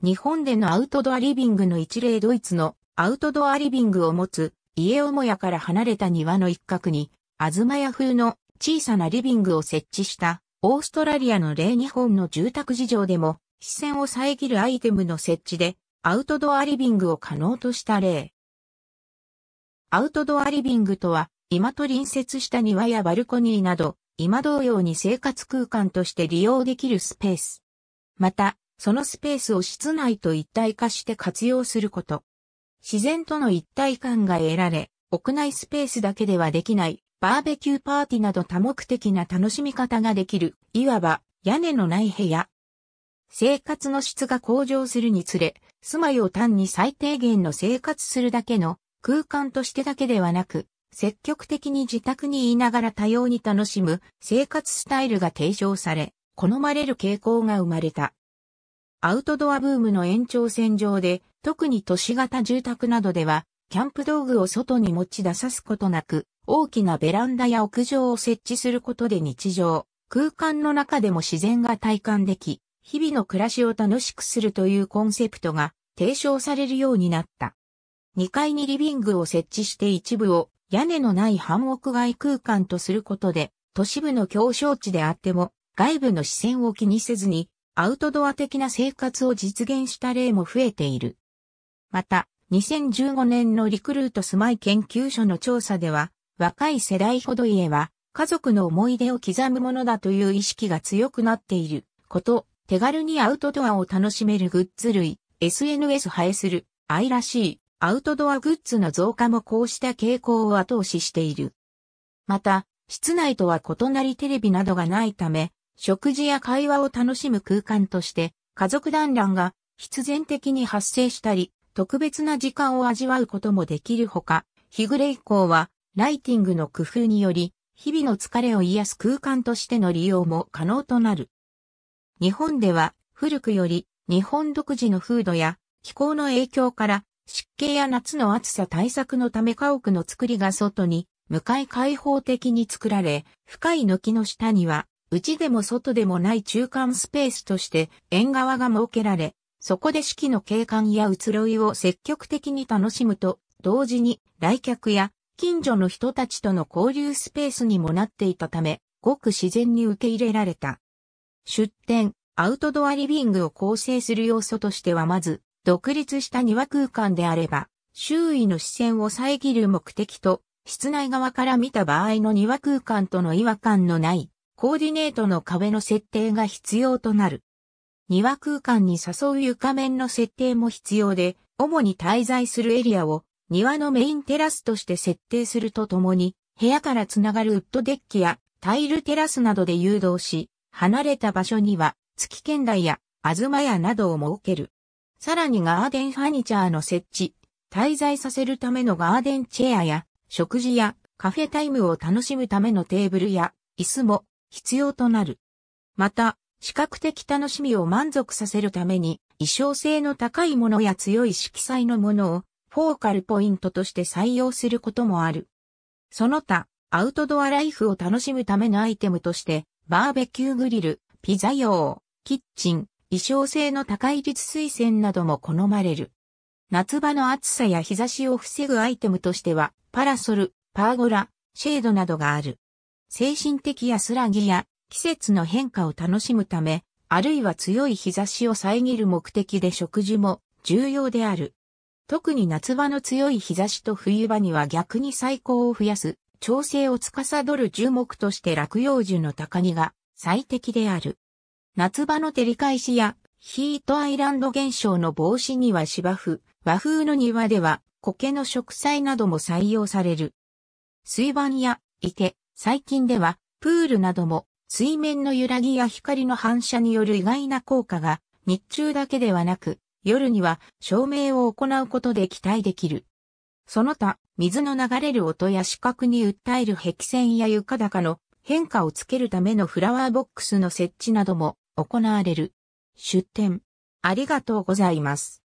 日本でのアウトドアリビングの一例ドイツのアウトドアリビングを持つ家母もやから離れた庭の一角に、あずまや風の小さなリビングを設置したオーストラリアの例日本の住宅事情でも視線を遮るアイテムの設置でアウトドアリビングを可能とした例。アウトドアリビングとは、今と隣接した庭やバルコニーなど、今同様に生活空間として利用できるスペース。また、そのスペースを室内と一体化して活用すること。自然との一体感が得られ、屋内スペースだけではできない、バーベキューパーティーなど多目的な楽しみ方ができる、いわば屋根のない部屋。生活の質が向上するにつれ、住まいを単に最低限の生活するだけの空間としてだけではなく、積極的に自宅にいながら多様に楽しむ生活スタイルが提唱され、好まれる傾向が生まれた。アウトドアブームの延長線上で、特に都市型住宅などでは、キャンプ道具を外に持ち出さすことなく、大きなベランダや屋上を設置することで日常、空間の中でも自然が体感でき、日々の暮らしを楽しくするというコンセプトが提唱されるようになった。2階にリビングを設置して一部を屋根のない半屋外空間とすることで、都市部の強小地であっても外部の視線を気にせずにアウトドア的な生活を実現した例も増えている。また、2015年のリクルートスマイ研究所の調査では、若い世代ほど家は家族の思い出を刻むものだという意識が強くなっていること、手軽にアウトドアを楽しめるグッズ類、SNS 映えする、愛らしい、アウトドアグッズの増加もこうした傾向を後押ししている。また、室内とは異なりテレビなどがないため、食事や会話を楽しむ空間として、家族団らんが必然的に発生したり、特別な時間を味わうこともできるほか、日暮れ以降は、ライティングの工夫により、日々の疲れを癒す空間としての利用も可能となる。日本では、古くより、日本独自の風土や気候の影響から湿気や夏の暑さ対策のため家屋の作りが外に向かい開放的に作られ、深い軒の下には内でも外でもない中間スペースとして縁側が設けられ、そこで四季の景観や移ろいを積極的に楽しむと、同時に来客や近所の人たちとの交流スペースにもなっていたため、ごく自然に受け入れられた。出店、アウトドアリビングを構成する要素としてはまず、独立した庭空間であれば、周囲の視線を遮る目的と、室内側から見た場合の庭空間との違和感のないコーディネートの壁の設定が必要となる。庭空間に誘う床面の設定も必要で、主に滞在するエリアを庭のメインテラスとして設定するとともに、部屋からつながるウッドデッキやタイルテラスなどで誘導し、離れた場所には月圏台や東屋などを設ける。さらにガーデンファニチャーの設置、滞在させるためのガーデンチェアや食事やカフェタイムを楽しむためのテーブルや椅子も必要となる。また、視覚的楽しみを満足させるために、衣装性の高いものや強い色彩のものをフォーカルポイントとして採用することもある。その他、アウトドアライフを楽しむためのアイテムとして、バーベキューグリル、ピザ用、キッチン、衣装性の高い立水栓なども好まれる。夏場の暑さや日差しを防ぐアイテムとしては、パラソル、パーゴラ、シェードなどがある。精神的安らぎや季節の変化を楽しむため、あるいは強い日差しを遮る目的で食事も重要である。特に夏場の強い日差しと冬場には逆に最高を増やす、調整を司る樹木として落葉樹の高木が最適である。夏場の照り返しやヒートアイランド現象の防止には芝生、和風の庭では苔の植栽なども採用される。水盤や池、最近では、プールなども、水面の揺らぎや光の反射による意外な効果が、日中だけではなく、夜には照明を行うことで期待できる。その他、水の流れる音や視覚に訴える壁線や床高の変化をつけるためのフラワーボックスの設置なども行われる。出展。ありがとうございます。